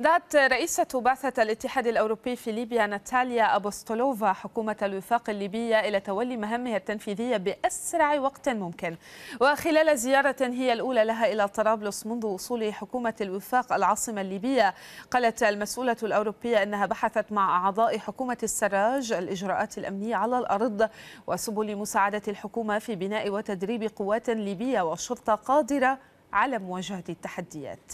دعت رئيسة بعثة الاتحاد الأوروبي في ليبيا ناتاليا أبوستولوفا حكومة الوفاق الليبية إلى تولي مهامها التنفيذية بأسرع وقت ممكن وخلال زيارة هي الأولى لها إلى طرابلس منذ وصول حكومة الوفاق العاصمة الليبية قالت المسؤولة الأوروبية أنها بحثت مع أعضاء حكومة السراج الإجراءات الأمنية على الأرض وسبل مساعدة الحكومة في بناء وتدريب قوات ليبية وشرطة قادرة على مواجهة التحديات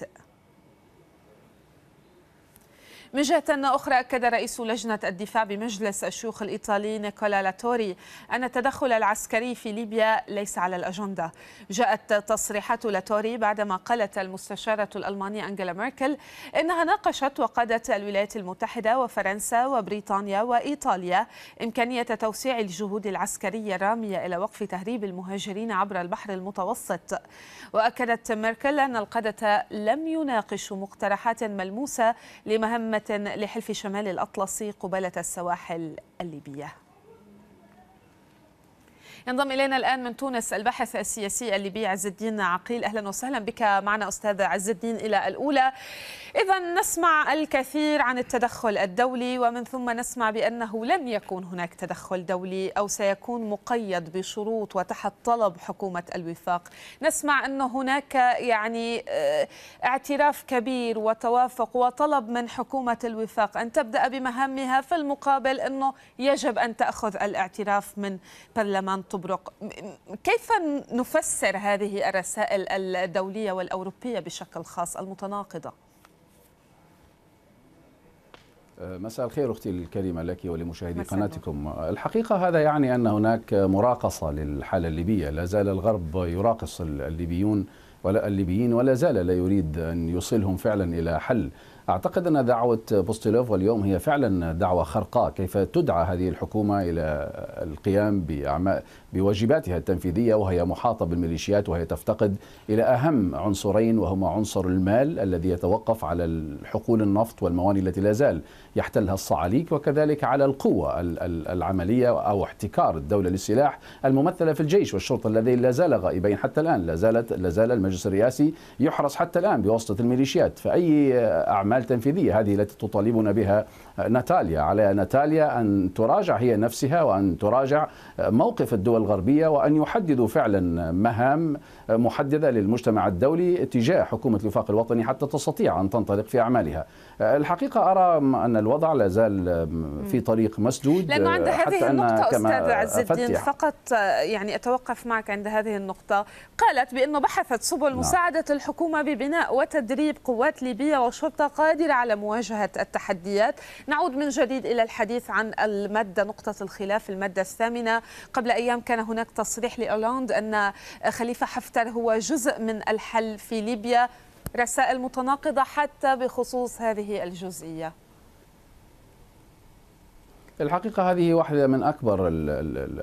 من جهة أخرى أكد رئيس لجنة الدفاع بمجلس الشيوخ الإيطالي نيكولا لاتوري أن التدخل العسكري في ليبيا ليس على الأجندة جاءت تصريحات لاتوري بعدما قالت المستشارة الألمانية أنجلا ميركل إنها ناقشت وقادة الولايات المتحدة وفرنسا وبريطانيا وإيطاليا إمكانية توسيع الجهود العسكرية الرامية إلى وقف تهريب المهاجرين عبر البحر المتوسط وأكدت ميركل أن القادة لم يناقشوا مقترحات ملموسة لمهمة لحلف شمال الأطلسي قبالة السواحل الليبية ينضم الينا الان من تونس الباحث السياسي الليبي عز الدين عقيل اهلا وسهلا بك معنا استاذ عز الدين الى الاولى اذا نسمع الكثير عن التدخل الدولي ومن ثم نسمع بانه لن يكون هناك تدخل دولي او سيكون مقيد بشروط وتحت طلب حكومه الوفاق نسمع ان هناك يعني آه، اعتراف كبير وتوافق وطلب من حكومه الوفاق ان تبدا بمهامها في المقابل انه يجب ان تاخذ الاعتراف من برلمان تبرق كيف نفسر هذه الرسائل الدولية والأوروبية بشكل خاص المتناقضة؟ أه، مساء الخير اختي الكريمه لك ولمشاهدي قناتكم أه، الحقيقه هذا يعني ان هناك مراقصه للحاله الليبيه لا زال الغرب يراقص الليبيون ولا الليبيين ولا زال لا يريد ان يوصلهم فعلا الى حل أعتقد أن دعوة بوستيلوف واليوم هي فعلا دعوة خرقاء كيف تدعى هذه الحكومة إلى القيام باعمال بواجباتها التنفيذية وهي محاطة بالميليشيات وهي تفتقد إلى أهم عنصرين وهما عنصر المال الذي يتوقف على حقول النفط والمواني التي لا زال يحتلها الصعاليك وكذلك على القوة العملية أو احتكار الدولة للسلاح الممثلة في الجيش والشرطة الذين لا زال غائبين حتى الآن لا زالت لا زال المجلس الرئاسي يحرس حتى الآن بواسطة الميليشيات فأي أعمال الأعمال التنفيذية هذه التي تطالبنا بها ناتاليا على ناتاليا أن تراجع هي نفسها وأن تراجع موقف الدول الغربية وأن يحددوا فعلا مهام محددة للمجتمع الدولي تجاه حكومة الوفاق الوطني حتى تستطيع أن تنطلق في أعمالها الحقيقة أرى أن الوضع لا زال في طريق مسدود لأنه عند هذه النقطة أستاذ عز الدين فقط يعني أتوقف معك عند هذه النقطة قالت بأنه بحثت سبل نعم. مساعدة الحكومة ببناء وتدريب قوات ليبية وشرطة قادرة على مواجهة التحديات نعود من جديد إلى الحديث عن المادة نقطة الخلاف المادة الثامنة قبل أيام كان هناك تصريح لأولاند أن خليفة حفتر هو جزء من الحل في ليبيا رسائل متناقضة حتى بخصوص هذه الجزئية الحقيقة هذه واحدة من أكبر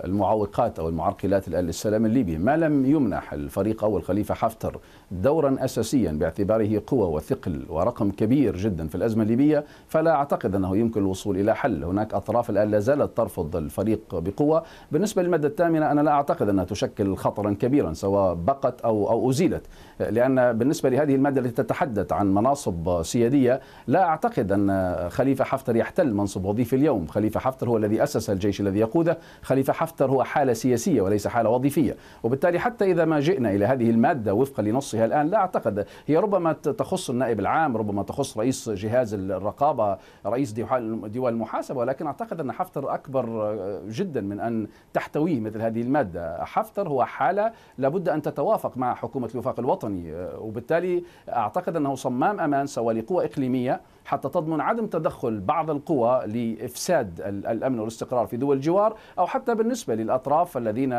المعوقات أو المعرقلات الآن للسلام الليبي ما لم يمنح الفريق أو الخليفة حفتر دورا أساسيا باعتباره قوة وثقل ورقم كبير جدا في الأزمة الليبية فلا أعتقد أنه يمكن الوصول إلى حل هناك أطراف الآن لا زالت ترفض الفريق بقوة بالنسبة للمادة الثامنة أنا لا أعتقد أنها تشكل خطرا كبيرا سواء بقت أو, أو أزيلت لأن بالنسبة لهذه المادة التي تتحدث عن مناصب سيادية لا أعتقد أن خليفة حفتر يحتل منصب وظيفي اليوم خليفة حفتر هو الذي أسس الجيش الذي يقوده خليفة حفتر هو حالة سياسية وليس حالة وظيفية وبالتالي حتى إذا ما جئنا إلى هذه المادة وفقا لنصها الآن لا أعتقد هي ربما تخص النائب العام ربما تخص رئيس جهاز الرقابة رئيس ديوان المحاسبة ولكن أعتقد أن حفتر أكبر آه، جدا من أن تحتويه مثل هذه المادة حفتر هو حالة لابد أن تتوافق مع حكومة الوفاق الوطني آه، وبالتالي أعتقد أنه صمام أمان سواء لقوى إقليمية حتى تضمن عدم تدخل بعض القوى لإفساد الأمن والاستقرار في دول الجوار أو حتى بالنسبة للأطراف الذين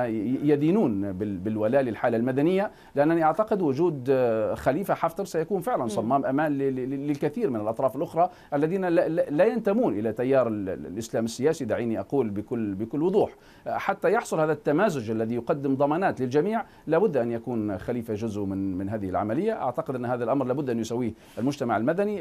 يدينون بالولاء للحالة المدنية لأنني أعتقد وجود خليفة حفتر سيكون فعلا صمام أمان للكثير من الأطراف الأخرى الذين لا ينتمون إلى تيار الإسلام السياسي دعيني أقول بكل, بكل وضوح حتى يحصل هذا التمازج الذي يقدم ضمانات للجميع لابد أن يكون خليفة جزء من, من هذه العملية أعتقد أن هذا الأمر لابد أن يسويه المجتمع المدني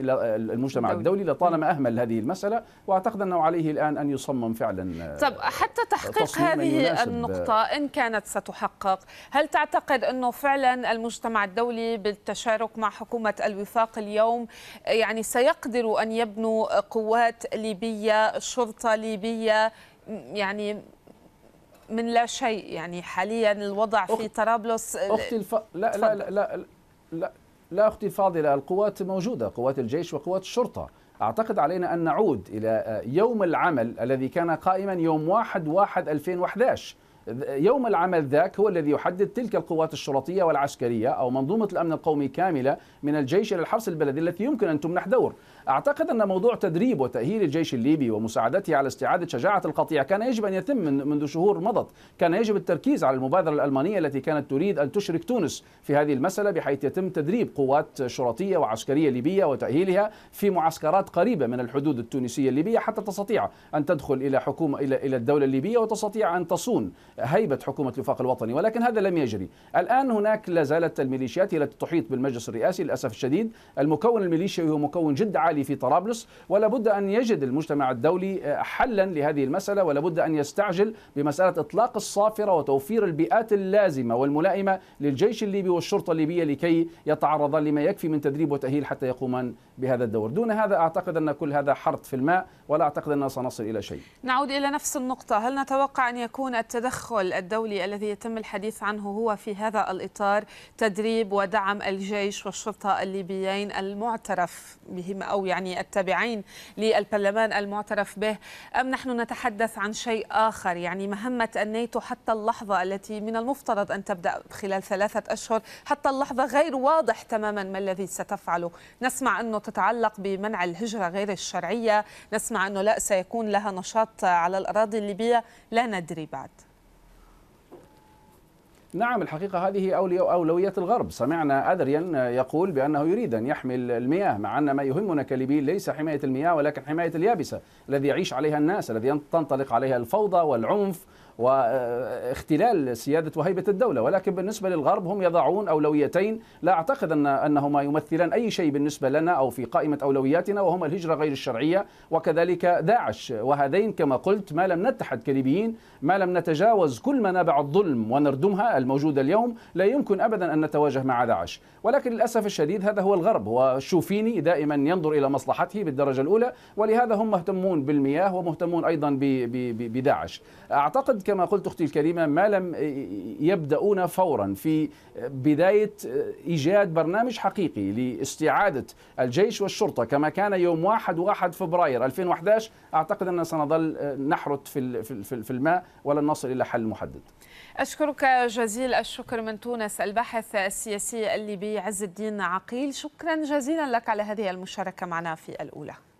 المجتمع المجتمع الدولي لطالما أهمل هذه المسألة وأعتقد أنه عليه الآن أن يصمم فعلا آه، طب حتى تحقيق هذه النقطة إن كانت ستحقق هل تعتقد أنه فعلا المجتمع الدولي بالتشارك مع حكومة الوفاق اليوم يعني سيقدر أن يبنوا قوات ليبية شرطة ليبية يعني من لا شيء يعني حاليا الوضع في طرابلس اختي الف... لا, لا, لا لا لا لا أختي الفاضلة القوات موجودة قوات الجيش وقوات الشرطة أعتقد علينا أن نعود إلى آه، يوم العمل الذي كان قائما يوم 1 1 2011 يوم العمل ذاك هو الذي يحدد تلك القوات الشرطية والعسكرية أو منظومة الأمن القومي كاملة من الجيش إلى الحرس البلدي التي يمكن أن تمنح دور أعتقد أن موضوع تدريب وتأهيل الجيش الليبي ومساعدته على استعادة شجاعة القطيع كان يجب أن يتم من منذ شهور مضت كان يجب التركيز على المبادرة الألمانية التي كانت تريد أن تشرك تونس في هذه المسألة بحيث يتم تدريب قوات شرطية وعسكرية ليبية وتأهيلها في معسكرات قريبة من الحدود التونسية الليبية حتى تستطيع أن تدخل إلى حكومة إلى إلى الدولة الليبية وتستطيع أن تصون هيبة حكومة الوفاق الوطني ولكن هذا لم يجري الآن هناك لا زالت الميليشيات التي تحيط بالمجلس الرئاسي للأسف الشديد المكون الميليشياوي هو مكون جد عالي الدولي في طرابلس ولا بد أن يجد المجتمع الدولي آه، حلا لهذه المسألة ولا بد أن يستعجل بمسألة إطلاق الصافرة وتوفير البيئات اللازمة والملائمة للجيش الليبي والشرطة الليبية لكي يتعرضا لما يكفي من تدريب وتأهيل حتى يقومان بهذا الدور دون هذا أعتقد أن كل هذا حرط في الماء ولا أعتقد أننا سنصل إلى شيء نعود إلى نفس النقطة هل نتوقع أن يكون التدخل الدولي الذي يتم الحديث عنه هو في هذا الإطار تدريب ودعم الجيش والشرطة الليبيين المعترف بهم أو أو يعني التابعين للبرلمان المعترف به أم نحن نتحدث عن شيء آخر يعني مهمة الناتو حتى اللحظة التي من المفترض أن تبدأ خلال ثلاثة أشهر حتى اللحظة غير واضح تماما ما الذي ستفعله نسمع أنه تتعلق بمنع الهجرة غير الشرعية نسمع أنه لا سيكون لها نشاط على الأراضي الليبية لا ندري بعد نعم الحقيقة هذه أولوية الغرب سمعنا أدريان يقول بأنه يريد أن يحمل المياه مع أن ما يهمنا كليبيين ليس حماية المياه ولكن حماية اليابسة الذي يعيش عليها الناس الذي تنطلق عليها الفوضى والعنف واختلال سيادة وهيبة الدولة ولكن بالنسبة للغرب هم يضعون أولويتين لا أعتقد أن أنهما يمثلان أي شيء بالنسبة لنا أو في قائمة أولوياتنا وهما الهجرة غير الشرعية وكذلك داعش وهذين كما قلت ما لم نتحد كليبيين ما لم نتجاوز كل منابع الظلم ونردمها الموجودة اليوم لا يمكن أبدا أن نتواجه مع داعش ولكن للأسف الشديد هذا هو الغرب والشوفيني دائما ينظر إلى مصلحته بالدرجة الأولى ولهذا هم مهتمون بالمياه ومهتمون أيضا بداعش أعتقد كما قلت أختي الكريمة ما لم يبدأون فورا في بداية إيجاد برنامج حقيقي لاستعادة الجيش والشرطة كما كان يوم 1 1 فبراير 2011 أعتقد أننا سنظل آه، نحرت في الماء ولن نصل إلى حل محدد أشكرك جزيل الشكر من تونس الباحث السياسي الليبي عز الدين عقيل شكرا جزيلا لك على هذه المشاركة معنا في الأولى